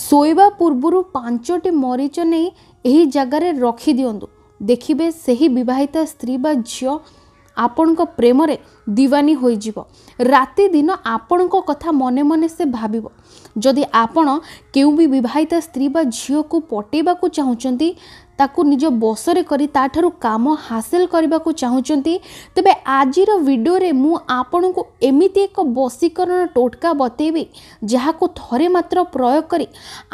ଶୋଇବା ପୂର୍ବରୁ ପାଞ୍ଚଟି ମରିଚ ନେଇ ଏହି ଜାଗାରେ ରଖିଦିଅନ୍ତୁ ଦେଖିବେ ସେହି ବିବାହିତା ସ୍ତ୍ରୀ ବା ଝିଅ ଆପଣଙ୍କ ପ୍ରେମରେ ଦିୱାନୀ ହୋଇଯିବ ରାତି ଦିନ ଆପଣଙ୍କ କଥା ମନେ ମନେ ସେ ଭାବିବ ଯଦି ଆପଣ କେଉଁ ବି ବିବାହିତା ସ୍ତ୍ରୀ ବା ଝିଅକୁ ପଟେଇବାକୁ ଚାହୁଁଛନ୍ତି ତାକୁ ନିଜ ବସରେ କରି ତାଠାରୁ କାମ ହାସିଲ କରିବାକୁ ଚାହୁଁଛନ୍ତି ତେବେ ଆଜିର ଭିଡ଼ିଓରେ ମୁଁ ଆପଣଙ୍କୁ ଏମିତି ଏକ ବସିକରଣ ଟୋଟକା ବତେଇବି ଯାହାକୁ ଥରେ ମାତ୍ର ପ୍ରୟୋଗ କରି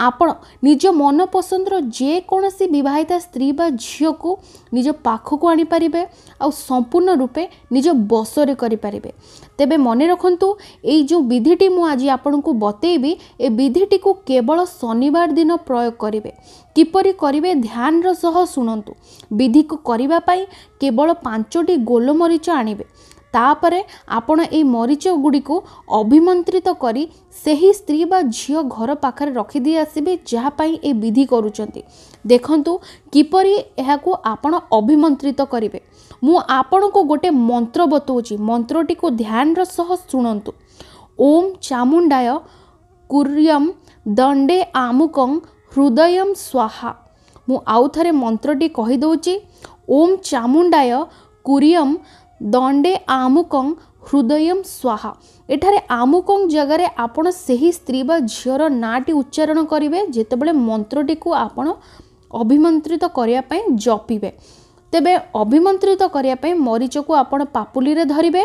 ଆପଣ ନିଜ ମନପସନ୍ଦର ଯେକୌଣସି ବିବାହିତା ସ୍ତ୍ରୀ ବା ଝିଅକୁ ନିଜ ପାଖକୁ ଆଣିପାରିବେ ଆଉ ସମ୍ପୂର୍ଣ୍ଣ ରୂପେ ନିଜ ବସରେ କରିପାରିବେ ତେବେ ମନେ ରଖନ୍ତୁ ଏଇ ଯେଉଁ ବିଧିଟି ମୁଁ ଆଜି ଆପଣଙ୍କୁ ବତେଇବି ଏ ବିଧିଟିକୁ କେବଳ ଶନିବାର ଦିନ ପ୍ରୟୋଗ କରିବେ କିପରି କରିବେ ଧ୍ୟାନର ସହ ଶୁଣନ୍ତୁ ବିଧିକୁ କରିବା ପାଇଁ କେବଳ ପାଞ୍ଚଟି ଗୋଲମରିଚ ଆଣିବେ ତାପରେ ଆପଣ ଏଇ ମରିଚ ଗୁଡ଼ିକୁ ଅଭିମନ୍ତ୍ରିତ କରି ସେହି ସ୍ତ୍ରୀ ବା ଝିଅ ଘର ପାଖରେ ରଖିଦେଇ ଆସିବେ ଯାହା ପାଇଁ ଏ ବିଧି କରୁଛନ୍ତି ଦେଖନ୍ତୁ କିପରି ଏହାକୁ ଆପଣ ଅଭିମନ୍ତ୍ରିତ କରିବେ ମୁଁ ଆପଣଙ୍କୁ ଗୋଟେ ମନ୍ତ୍ର ବତାଉଛି ମନ୍ତ୍ରଟିକୁ ଧ୍ୟାନର ସହ ଶୁଣନ୍ତୁ ଓମ୍ ଚାମୁଣ୍ଡାୟ କୁର୍ୟମ୍ ଦଣ୍ଡେ ଆମୁକଂ ହୃଦୟ ସ୍ୱାହା ମୁଁ ଆଉ ଥରେ ମନ୍ତ୍ରଟି କହିଦେଉଛି ଓମ୍ ଚାମୁଣ୍ଡାୟ କୁରିୟମ୍ ଦଣ୍ଡେ ଆମୁକଂ ହୃଦୟମ୍ ସ୍ୱାହା ଏଠାରେ ଆମୁକଂ ଜାଗାରେ ଆପଣ ସେହି ସ୍ତ୍ରୀ ବା ଝିଅର ନାଁଟି ଉଚ୍ଚାରଣ କରିବେ ଯେତେବେଳେ ମନ୍ତ୍ରଟିକୁ ଆପଣ ଅଭିମନ୍ତ୍ରିତ କରିବା ପାଇଁ ଜପିବେ ତେବେ ଅଭିମନ୍ତ୍ରିତ କରିବା ପାଇଁ ମରିଚକୁ ଆପଣ ପାପୁଲିରେ ଧରିବେ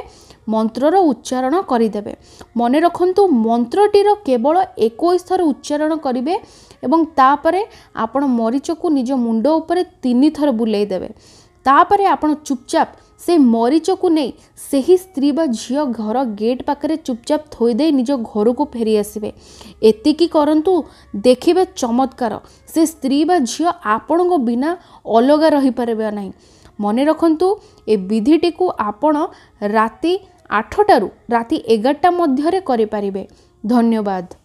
ମନ୍ତ୍ରର ଉଚ୍ଚାରଣ କରିଦେବେ ମନେ ରଖନ୍ତୁ ମନ୍ତ୍ରଟିର କେବଳ ଏକୋଇଶ ଥର ଉଚ୍ଚାରଣ କରିବେ ଏବଂ ତାପରେ ଆପଣ ମରିଚକୁ ନିଜ ମୁଣ୍ଡ ଉପରେ ତିନିଥର ବୁଲେଇ ଦେବେ ତାପରେ ଆପଣ ଚୁପଚାପ ସେ ମରିଚକୁ ନେଇ ସେହି ସ୍ତ୍ରୀ ବା ଝିଅ ଘର ଗେଟ୍ ପାଖରେ ଚୁପଚାପ୍ ଥୋଇଦେଇ ନିଜ ଘରକୁ ଫେରି ଆସିବେ ଏତିକି କରନ୍ତୁ ଦେଖିବେ ଚମତ୍କାର ସେ ସ୍ତ୍ରୀ ବା ଝିଅ ଆପଣଙ୍କ ବିନା ଅଲଗା ରହିପାରିବ ନାହିଁ ମନେ ରଖନ୍ତୁ ଏ ବିଧିଟିକୁ ଆପଣ ରାତି ଆଠଟାରୁ ରାତି ଏଗାରଟା ମଧ୍ୟରେ କରିପାରିବେ ଧନ୍ୟବାଦ